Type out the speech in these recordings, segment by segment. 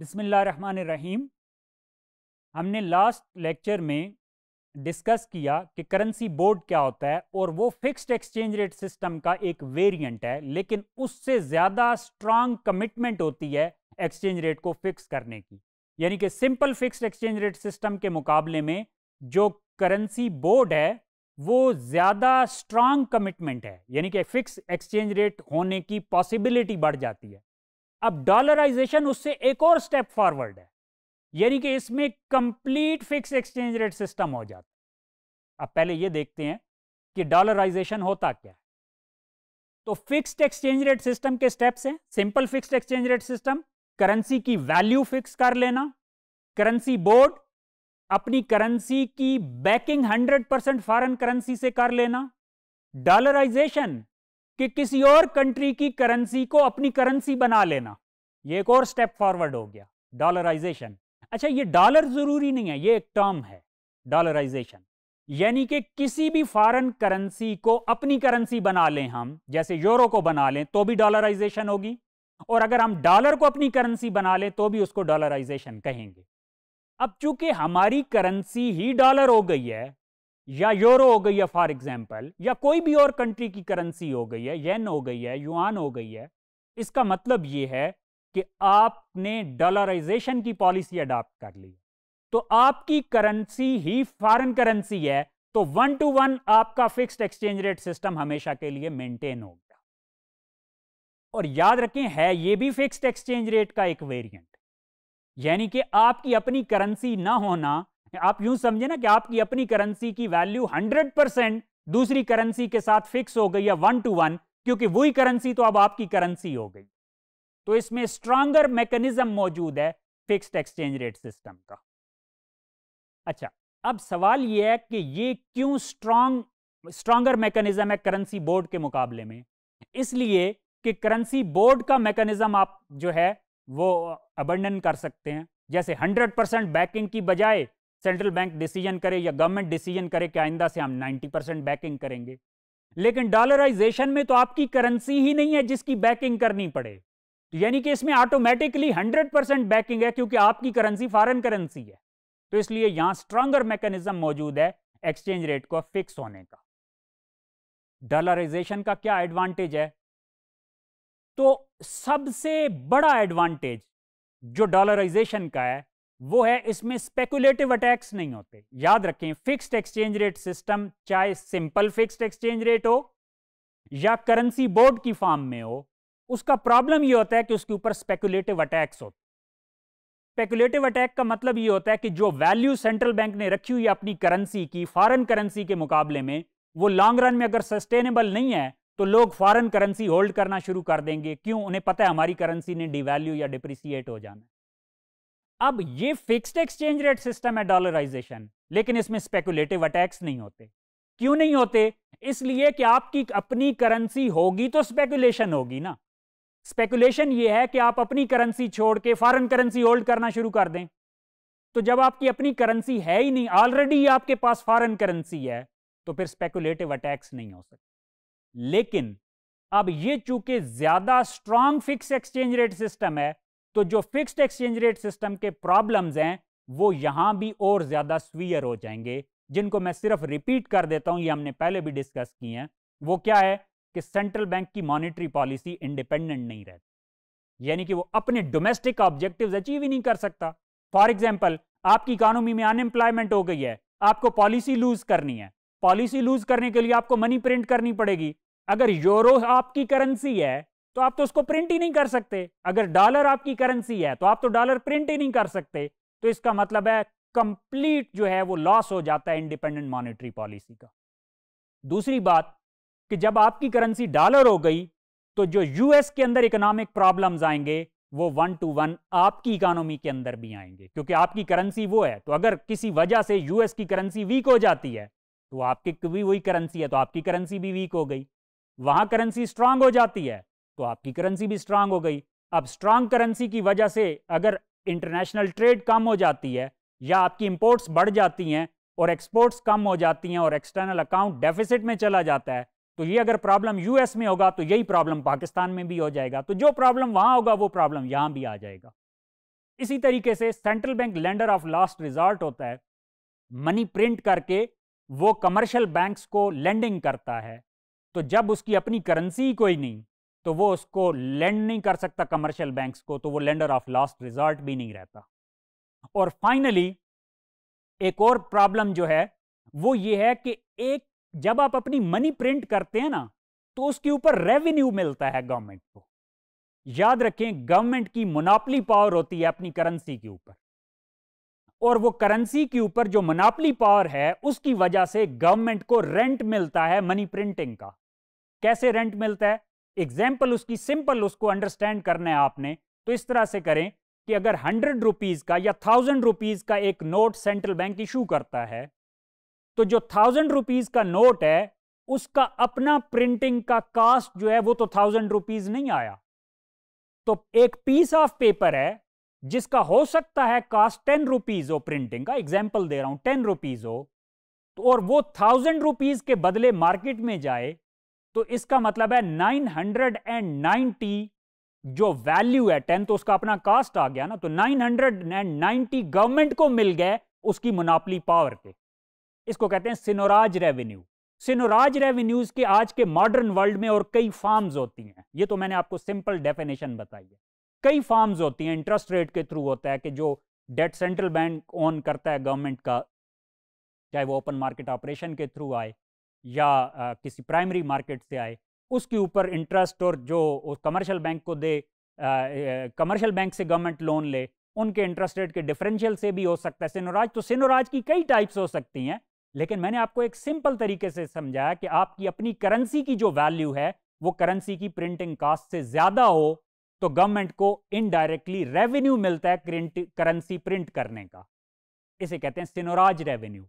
बिसमीम हमने last lecture में डिस्कस किया कि करेंसी बोर्ड क्या होता है और वो फिक्स्ड एक्सचेंज रेट सिस्टम का एक वेरिएंट है लेकिन उससे ज़्यादा स्ट्रांग कमिटमेंट होती है एक्सचेंज रेट को फिक्स करने की यानी कि simple fixed exchange rate system के मुकाबले में जो करेंसी बोर्ड है वो ज़्यादा स्ट्रांग कमिटमेंट है यानी कि फिक्स एक्सचेंज रेट होने की पॉसिबिलिटी बढ़ जाती है अब डॉलराइजेशन उससे एक और स्टेप फॉरवर्ड है यानी कि इसमें complete fix exchange rate system हो जाता है अब पहले ये देखते हैं कि डॉलराइजेशन होता क्या है तो फिक्स्ड एक्सचेंज रेट सिस्टम के स्टेप्स हैं simple fixed exchange rate system currency की वैल्यू फिक्स कर लेना करेंसी बोर्ड अपनी करेंसी की बैकिंग 100 परसेंट फॉरन करेंसी से कर लेना डॉलराइजेशन कि किसी और कंट्री की करेंसी को अपनी करेंसी बना लेना ये एक और स्टेप फॉरवर्ड हो गया डॉलराइजेशन अच्छा ये डॉलर ज़रूरी नहीं है ये एक टर्म है डॉलराइजेशन यानी कि किसी भी फॉरेन करेंसी को अपनी करेंसी बना लें हम जैसे यूरो को बना लें तो भी डॉलराइजेशन होगी और अगर हम डॉलर को अपनी करेंसी बना लें तो भी उसको डॉलराइजेशन कहेंगे अब चूंकि हमारी करेंसी ही डॉलर हो गई है या यूरो हो गई है फॉर एग्जाम्पल या कोई भी और कंट्री की करेंसी हो गई है येन हो गई है युआन हो गई है इसका मतलब यह है कि आपने डॉलराइजेशन की पॉलिसी अडॉप्ट कर ली तो आपकी करेंसी ही फॉरेन करेंसी है तो वन टू वन आपका फिक्स्ड एक्सचेंज रेट सिस्टम हमेशा के लिए मेंटेन हो गया और याद रखें है ये भी फिक्स्ड एक्सचेंज रेट का एक वेरिएंट यानी कि आपकी अपनी करेंसी ना होना आप यूं समझे ना कि आपकी अपनी करेंसी की वैल्यू हंड्रेड परसेंट दूसरी करेंसी के साथ फिक्स हो गई है वन टू वन क्योंकि वही करेंसी तो अब आपकी करेंसी हो गई तो इसमें स्ट्रांगर मैकेनिज्म मौजूद है फिक्स्ड एक्सचेंज रेट सिस्टम का अच्छा अब सवाल यह है कि ये क्यों स्ट्रांग स्ट्रांगर मैकेनिज्म है करेंसी बोर्ड के मुकाबले में इसलिए कि करेंसी बोर्ड का मैकेनिज्म आप जो है वो अबंडन कर सकते हैं जैसे 100 परसेंट बैकिंग की बजाय सेंट्रल बैंक डिसीजन करे या गवर्नमेंट डिसीजन करे कि आइंदा से हम 90 परसेंट बैकिंग करेंगे लेकिन डॉलराइजेशन में तो आपकी करेंसी ही नहीं है जिसकी बैकिंग करनी पड़े तो यानी कि इसमें ऑटोमेटिकली 100 परसेंट बैकिंग है क्योंकि आपकी करेंसी फॉरेन करेंसी है तो इसलिए यहां स्ट्रांगर मैकेनिज्म मौजूद है एक्सचेंज रेट को फिक्स होने का डॉलराइजेशन का क्या एडवांटेज है तो सबसे बड़ा एडवांटेज जो डॉलराइजेशन का है वो है इसमें स्पेकुलेटिव अटैक्स नहीं होते याद रखें फिक्स्ड एक्सचेंज रेट सिस्टम चाहे सिंपल फिक्स्ड एक्सचेंज रेट हो या करेंसी बोर्ड की फॉर्म में हो उसका प्रॉब्लम ये होता है कि उसके ऊपर स्पेकुलेटिव अटैक्स होते स्पेकुलेटिव अटैक का मतलब ये होता है कि जो वैल्यू सेंट्रल बैंक ने रखी हुई अपनी करेंसी की फॉरेन करेंसी के मुकाबले में वो लॉन्ग रन में अगर सस्टेनेबल नहीं है तो लोग फॉरेन करेंसी होल्ड करना शुरू कर देंगे क्यों उन्हें पता है हमारी करेंसी ने डिवैल्यू या डिप्रिसिएट हो जाना अब ये फिक्स्ड एक्सचेंज रेट सिस्टम है डॉलराइजेशन लेकिन इसमें स्पेकुलेटिव अटैक्स नहीं होते क्यों नहीं होते इसलिए कि आपकी अपनी करेंसी होगी तो स्पेकुलेशन होगी ना स्पेकुलेशन ये है कि आप अपनी करेंसी छोड़ के फॉरेन करेंसी होल्ड करना शुरू कर दें तो जब आपकी अपनी करेंसी है ही नहीं ऑलरेडी आपके पास फॉरेन करेंसी है तो फिर स्पेकुलेटिव अटैक्स नहीं हो सकते लेकिन अब ये चूंकि ज्यादा strong fix exchange rate system है तो जो फिक्स्ड एक्सचेंज रेट सिस्टम के प्रॉब्लम्स हैं वो यहां भी और ज्यादा स्वीयर हो जाएंगे जिनको मैं सिर्फ रिपीट कर देता हूं ये हमने पहले भी डिस्कस किए हैं वो क्या है कि सेंट्रल बैंक की मॉनिटरी पॉलिसी इंडिपेंडेंट नहीं रहती यानी कि वो अपने डोमेस्टिक ऑब्जेक्टिव्स अचीव ही नहीं कर सकता फॉर एग्जाम्पल आपकी इकोनॉमी में अनएम्प्लॉयमेंट हो गई है आपको पॉलिसी लूज करनी है पॉलिसी लूज करने के लिए आपको मनी प्रिंट करनी पड़ेगी अगर यूरो आपकी करेंसी है तो आप तो उसको प्रिंट ही नहीं कर सकते अगर डॉलर आपकी करेंसी है तो आप तो डॉलर प्रिंट ही नहीं कर सकते तो इसका मतलब है कंप्लीट जो है वो लॉस हो जाता है इंडिपेंडेंट मॉनेटरी पॉलिसी का दूसरी बात कि जब आपकी करेंसी डॉलर हो गई तो जो यूएस के अंदर इकोनॉमिक प्रॉब्लम्स आएंगे वो वन टू वन आपकी इकोनॉमी के अंदर भी आएंगे क्योंकि आपकी करेंसी वो है तो अगर किसी वजह से यूएस की करेंसी वीक हो जाती है तो आपकी भी वही करेंसी है तो आपकी करेंसी भी वीक हो गई वहां करेंसी स्ट्रांग हो जाती है तो आपकी करेंसी भी स्ट्रांग हो गई अब स्ट्रांग करेंसी की वजह से अगर इंटरनेशनल ट्रेड कम हो जाती है या आपकी इंपोर्ट्स बढ़ जाती हैं और एक्सपोर्ट्स कम हो जाती हैं और एक्सटर्नल अकाउंट डेफिसिट में चला जाता है तो ये अगर प्रॉब्लम यूएस में होगा तो यही प्रॉब्लम पाकिस्तान में भी हो जाएगा तो जो प्रॉब्लम वहां होगा वो प्रॉब्लम यहां भी आ जाएगा इसी तरीके से central bank lender of last resort होता है मनी प्रिंट करके वो कमर्शियल बैंक्स को लैंडिंग करता है तो जब उसकी अपनी करेंसी कोई नहीं तो वो उसको लैंड नहीं कर सकता कमर्शियल बैंक्स को तो वो लैंडर ऑफ लास्ट रिजॉर्ट भी नहीं रहता और फाइनली एक और प्रॉब्लम जो है वो ये है कि एक जब आप अपनी मनी प्रिंट करते हैं ना तो उसके ऊपर रेवेन्यू मिलता है गवर्नमेंट को याद रखें गवर्नमेंट की मोनापली पावर होती है अपनी करेंसी के ऊपर और वो करेंसी के ऊपर जो मोनापली पावर है उसकी वजह से गवर्नमेंट को रेंट मिलता है मनी प्रिंटिंग का कैसे रेंट मिलता है एग्जाम्पल उसकी सिंपल उसको अंडरस्टैंड करना है आपने तो इस तरह से करें कि अगर हंड्रेड रुपीज का या थाउजेंड रुपीज का एक नोट सेंट्रल बैंक इशू करता है तो जो थाउजेंड रुपीज का नोट है उसका अपना प्रिंटिंग का कास्ट जो है वो तो थाउजेंड रुपीज नहीं आया तो एक पीस ऑफ पेपर है जिसका हो सकता है कास्ट टेन रुपीज हो प्रिंटिंग का एग्जाम्पल दे रहा हूं टेन रुपीज हो तो और वो थाउजेंड रुपीज के बदले मार्केट में जाए तो इसका मतलब है नाइन हंड्रेड एंड नाइनटी जो वैल्यू है टेन तो उसका अपना कास्ट आ गया ना तो nine hundred and ninety government को मिल गए उसकी मुनापली पावर के इसको कहते हैं सिनोराज रेवेन्यू सिनोराज रेवेन्यूज के आज के मॉडर्न वर्ल्ड में और कई फार्म होती हैं ये तो मैंने आपको सिंपल डेफिनेशन बताई है कई फार्म होती हैं इंटरेस्ट रेट के थ्रू होता है कि जो डेट सेंट्रल बैंक ऑन करता है गवर्नमेंट का चाहे वो ओपन मार्केट ऑपरेशन के थ्रू आए या आ, किसी प्राइमरी मार्केट से आए उसके ऊपर इंटरेस्ट और जो कमर्शियल बैंक को दे कमर्शियल बैंक से गवर्नमेंट लोन ले उनके इंटरेस्ट रेट के डिफरेंशियल से भी हो सकता है सिनोराज तो सिनोराज की कई टाइप्स हो सकती हैं लेकिन मैंने आपको एक सिंपल तरीके से समझाया कि आपकी अपनी करेंसी की जो वैल्यू है वो करेंसी की प्रिंटिंग कास्ट से ज्यादा हो तो गवर्नमेंट को इनडायरेक्टली रेवेन्यू मिलता है करेंसी प्रिंट करने का इसे कहते हैं सिनोराज रेवेन्यू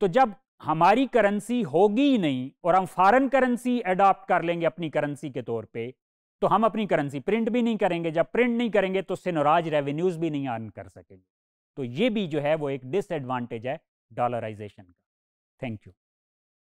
तो जब हमारी करेंसी होगी ही नहीं और हम फॉरेन करेंसी अडॉप्ट कर लेंगे अपनी करेंसी के तौर पे तो हम अपनी करेंसी प्रिंट भी नहीं करेंगे जब प्रिंट नहीं करेंगे तो सिनोराज रेवेन्यूज भी नहीं अर्न कर सकेंगे तो ये भी जो है वो एक डिसएडवांटेज है डॉलराइजेशन का Thank you.